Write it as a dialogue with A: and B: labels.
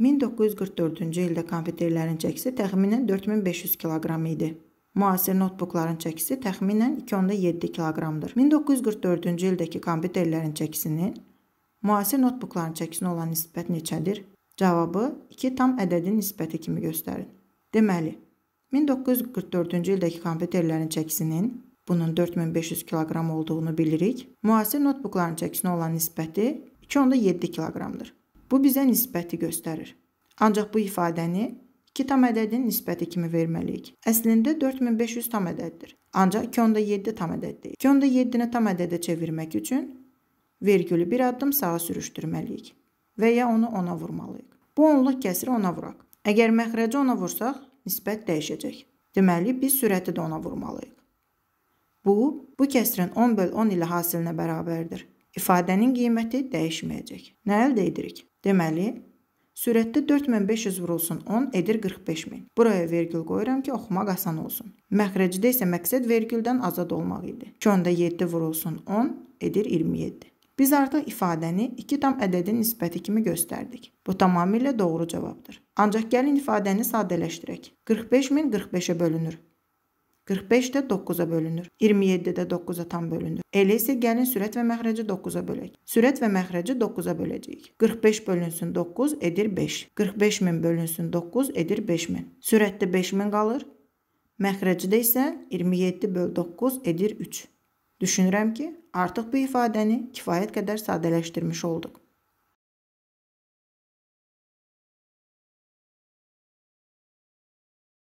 A: 1944-cü ildə kompüterlərin çəkisi təxminən 4500 kiloqram idi. Müasir notbukların çəkisi təxminən 2.7 kiloqramdır. 1944-cü ildəki kompüterlərin çəkisinin müasir notbukların çəkisinə olan nisbət neçədir? Cavabı 2 tam ədədin nisbəti kimi göstərin. Deməli, 1944-cü ildəki kompüterlərin çəkisinin bunun 4500 kiloqram olduğunu bilirik. Müasir notbukların çəkisinə olan nisbəti 2.7 kiloqramdır. Bu bizə nisbəti göstərir. Ancaq bu ifadəni 2 tam ədədin nisbəti kimi verməliyik. Əslində 4500 tam ədəddir. Ancaq 2.7 tam ədəd deyil. 2.7-ni tam ədədə çevirmək üçün vergülü bir addım sağa sürüşdürməliyik və ya onu 10-a vurmalıyıq. Bu onluq kəsiri 10-a vuraq. Əgər məxrəci 10-a vursaq, nisbət dəyişəcək. Deməli, biz sürəti də 10-a vurmalıyıq. Bu, bu kəsirin 10 böl 10 ilə hasilinə bərabərdir. İfadənin qiyməti dəyişməyəcək. Nə əldə edirik? Deməli, sürətdə 4500 vurulsun 10 edir 45000. Buraya vergil qoyuram ki, oxumaq asan olsun. Məxrəcdə isə məqsəd vergildən azad olmaq idi. 2 onda 7 vurulsun 10 edir 27. Biz artıq ifadəni iki tam ədədin nisbəti kimi göstərdik. Bu tamamilə doğru cavabdır. Ancaq gəlin ifadəni sadələşdirək. 45000 45-ə bölünür. 45 də 9-a bölünür. 27 də 9-a tam bölünür. Elə isə gəlin sürət və məxrəci 9-a bölək. Sürət və məxrəci 9-a böləcəyik. 45 bölünsün 9 edir 5. 45 min bölünsün 9 edir 5 min. Sürətdə 5 min qalır. Məxrəcidə isə 27 böl 9 edir 3. Düşünürəm ki, artıq bu ifadəni kifayət qədər sadələşdirmiş olduq.